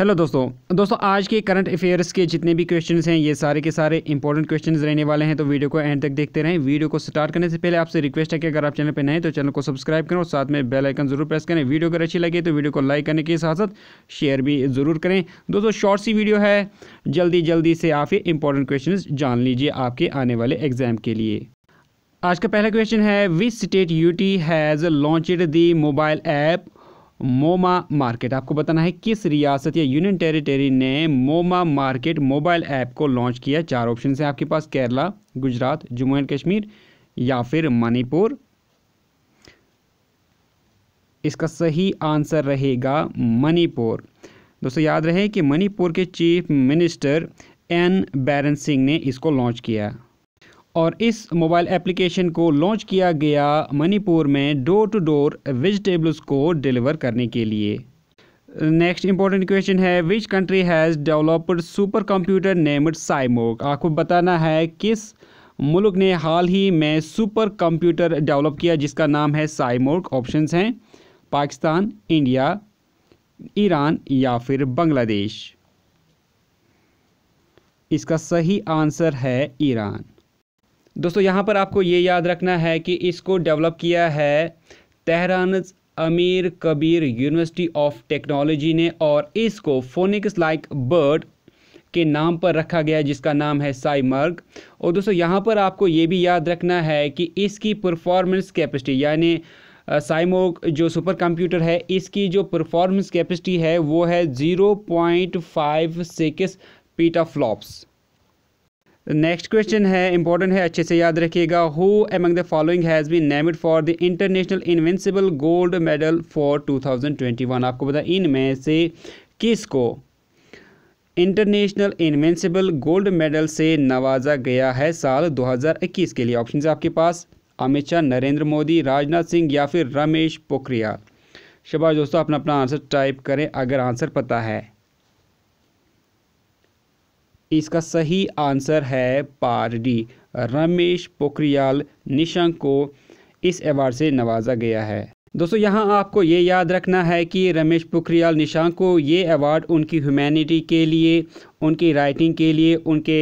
hello दोस्तों दोस्तों आज के करंट अफेयर्स के जितने भी क्वेश्चंस हैं ये सारे के सारे इंपॉर्टेंट क्वेश्चंस रहने वाले हैं तो वीडियो को एंड तक देखते रहें वीडियो को स्टार्ट करने से पहले आपसे रिक्वेस्ट है कि अगर आप चैनल पर नए हैं तो चैनल को सब्सक्राइब करें और साथ में बेल आइकन जरूर प्रेस करें वीडियो अगर अच्छी लगे तो वीडियो को लाइक करने के साथ साथ शेयर भी ज़रूर करें दोस्तों शॉर्ट सी वीडियो है जल्दी जल्दी से आप ये इंपॉर्टेंट क्वेश्चन जान लीजिए आपके आने वाले एग्जाम के लिए आज का पहला क्वेश्चन है which state UT has launched the mobile app Moma market आपको बताना है किस रियासत या यूनियन टेरिटरी ने मोमा मार्केट मोबाइल ऐप को लॉन्च किया चार ऑप्शन है आपके पास केरला गुजरात जम्मू एंड कश्मीर या फिर मणिपुर इसका सही आंसर रहेगा मणिपुर दोस्तों याद रहे कि मणिपुर के chief minister N Biren Singh ने इसको लॉन्च किया और इस मोबाइल एप्लीकेशन को लॉन्च किया गया मणिपुर में डोर टू डोर वेजिटेबल्स को डिलीवर करने के लिए नेक्स्ट इंपॉर्टेंट क्वेश्चन है which country has developed supercomputer named Simorgh आपको बताना है किस मुल्क ने हाल ही में सुपर कंप्यूटर डेवलप किया जिसका नाम है साइमोक ऑप्शन हैं पाकिस्तान इंडिया ईरान या फिर बांग्लादेश इसका सही आंसर है ईरान दोस्तों यहाँ पर आपको ये याद रखना है कि इसको डेवलप किया है तहरान अमीर कबीर यूनिवर्सिटी ऑफ टेक्नोलॉजी ने और इसको फोनिक्स लाइक बर्ड के नाम पर रखा गया जिसका नाम है साइमर्ग और दोस्तों यहाँ पर आपको ये भी याद रखना है कि इसकी परफॉर्मेंस कैपेसिटी यानी साइमोग जो सुपर कंप्यूटर है इसकी जो परफॉर्मेंस कैपेसिटी है वो है zero point five six petaflops next question है इंपॉर्टेंट है अच्छे से याद रखिएगा who among the following has been named for the international invincible gold medal for 2021 आपको पता इनमें से किसको इंटरनेशनल इनविंसिबल गोल्ड मेडल से नवाजा गया है साल 2021 के लिए ऑप्शन आपके पास अमित शाह नरेंद्र मोदी राजनाथ सिंह या फिर रमेश पोखरियाल शबाज दोस्तों अपना अपना आंसर टाइप करें अगर आंसर पता है इसका सही आंसर है पार डी रमेश पोखरियाल निशंक को इस अवार्ड से नवाजा गया है दोस्तों यहाँ आपको ये याद रखना है कि रमेश पोखरियाल निशांक को ये अवार्ड उनकी ह्यूमैनिटी के लिए उनकी राइटिंग के लिए उनके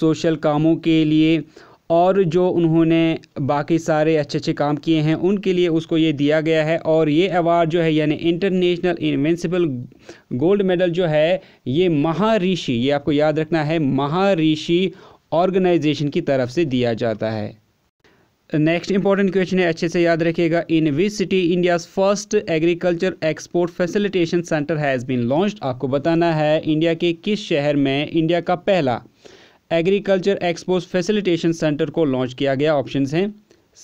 सोशल कामों के लिए और जो उन्होंने बाकी सारे अच्छे अच्छे काम किए हैं उनके लिए उसको ये दिया गया है और ये अवार्ड जो है यानी इंटरनेशनल इन्वेंसिबल गोल्ड मेडल जो है ये महारिषि ये आपको याद रखना है महारिषि ऑर्गेनाइजेशन की तरफ से दिया जाता है नेक्स्ट इंपॉर्टेंट क्वेश्चन है अच्छे से याद रखिएगा in which city India's first agriculture export facilitation centre has been launched आपको बताना है इंडिया के किस शहर में इंडिया का पहला एग्रीकल्चर एक्सपोज फैसिलिटेशन सेंटर को लॉन्च किया गया ऑप्शन हैं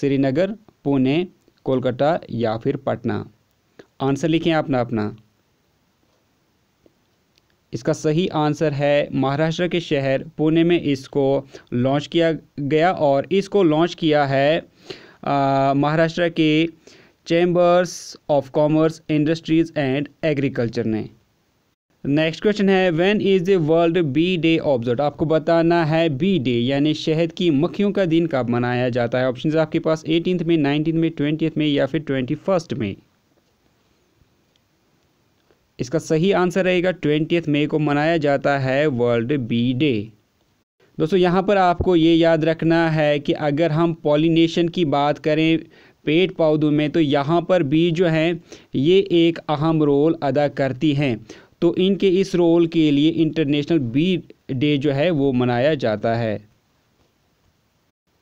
श्रीनगर पुणे कोलकाता या फिर पटना आंसर लिखें अपना अपना इसका सही आंसर है महाराष्ट्र के शहर पुणे में इसको लॉन्च किया गया और इसको लॉन्च किया है महाराष्ट्र के chambers of commerce industries and agriculture ने नेक्स्ट क्वेश्चन है when is the world bee day observe आपको बताना है बी डे यानी शहद की मक्खियों का दिन कब मनाया जाता है ऑप्शन आपके पास एटीनथ में नाइनटीन में ट्वेंटी में या फिर ट्वेंटी फर्स्ट में इसका सही आंसर रहेगा ट्वेंटी मई को मनाया जाता है वर्ल्ड बी डे दोस्तों यहाँ पर आपको ये याद रखना है कि अगर हम पॉलिनेशन की बात करें पेड़ पौधों में तो यहाँ पर बी जो हैं ये एक अहम रोल अदा करती हैं तो इनके इस रोल के लिए इंटरनेशनल बी डे जो है वो मनाया जाता है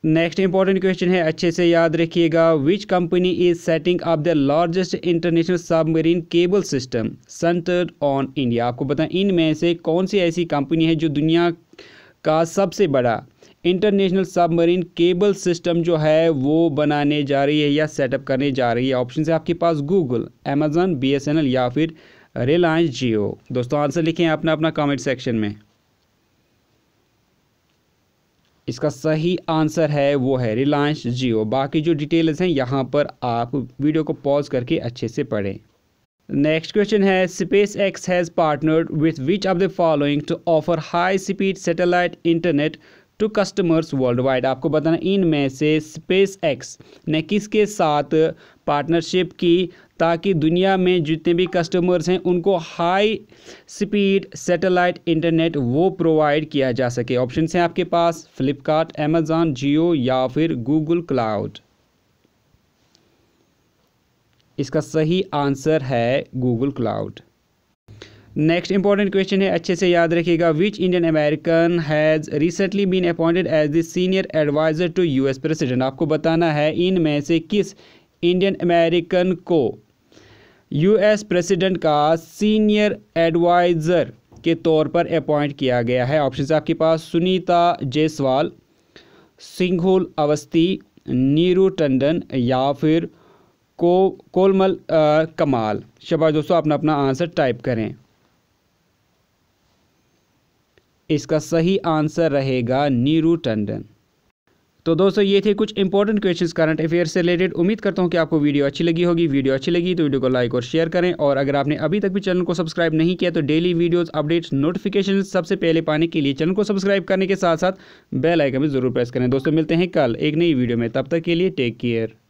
नेक्स्ट इंपॉर्टेंट क्वेश्चन है अच्छे से याद रखिएगा which company is setting up the largest international submarine cable system centred on India आपको बताएं इनमें से कौन सी ऐसी कंपनी है जो दुनिया का सबसे बड़ा इंटरनेशनल सबमरीन केबल सिस्टम जो है वो बनाने जा रही है या सेटअप करने जा रही है ऑप्शन है आपके पास गूगल अमेजन बी या फिर रिलायंस जियो दोस्तों आंसर लिखें अपना अपना कमेंट सेक्शन में इसका सही आंसर है वो है रिलायंस जियो बाकी जो डिटेल्स हैं यहाँ पर आप वीडियो को पॉज करके अच्छे से पढ़ें नेक्स्ट क्वेश्चन है SpaceX has partnered with which of the following to offer high speed satellite internet to customers worldwide आपको बताना इनमें से स्पेस एक्स ने किसके साथ पार्टनरशिप की ताकि दुनिया में जितने भी कस्टमर्स हैं उनको हाई स्पीड सैटेलाइट इंटरनेट वो प्रोवाइड किया जा सके ऑप्शन हैं आपके पास फ्लिपकार्ट अमेजान जियो या फिर गूगल क्लाउड इसका सही आंसर है Google cloud next important question है अच्छे से याद रखिएगा which Indian American has recently been appointed as the senior adviser to US president आपको बताना है इनमें से किस इंडियन अमेरिकन को यूएस प्रेसिडेंट का सीनियर एडवाइज़र के तौर पर अपॉइंट किया गया है ऑप्शन आपके पास सुनीता जयसवाल सिंघुल अवस्थी नीरू टंडन या फिर को कोलमल कमाल शबा दोस्तों अपना अपना आंसर टाइप करें इसका सही आंसर रहेगा नीरू टंडन तो दोस्तों ये थे कुछ इंपॉर्टेंट क्वेश्चंस करंट अफेयर से रिलेटेड उम्मीद करता हूँ कि आपको वीडियो अच्छी लगी होगी वीडियो अच्छी लगी तो वीडियो को लाइक और शेयर करें और अगर आपने अभी तक भी चैनल को सब्सक्राइब नहीं किया तो डेली वीडियोज़ अपडेट्स नोटिफिकेशन सबसे पहले पाने के लिए चैनल को सब्सक्राइब करने के साथ साथ बेलाइकन भी जरूर प्रेस करें दोस्तों मिलते हैं कल एक नई वीडियो में तब तक के लिए टेक केयर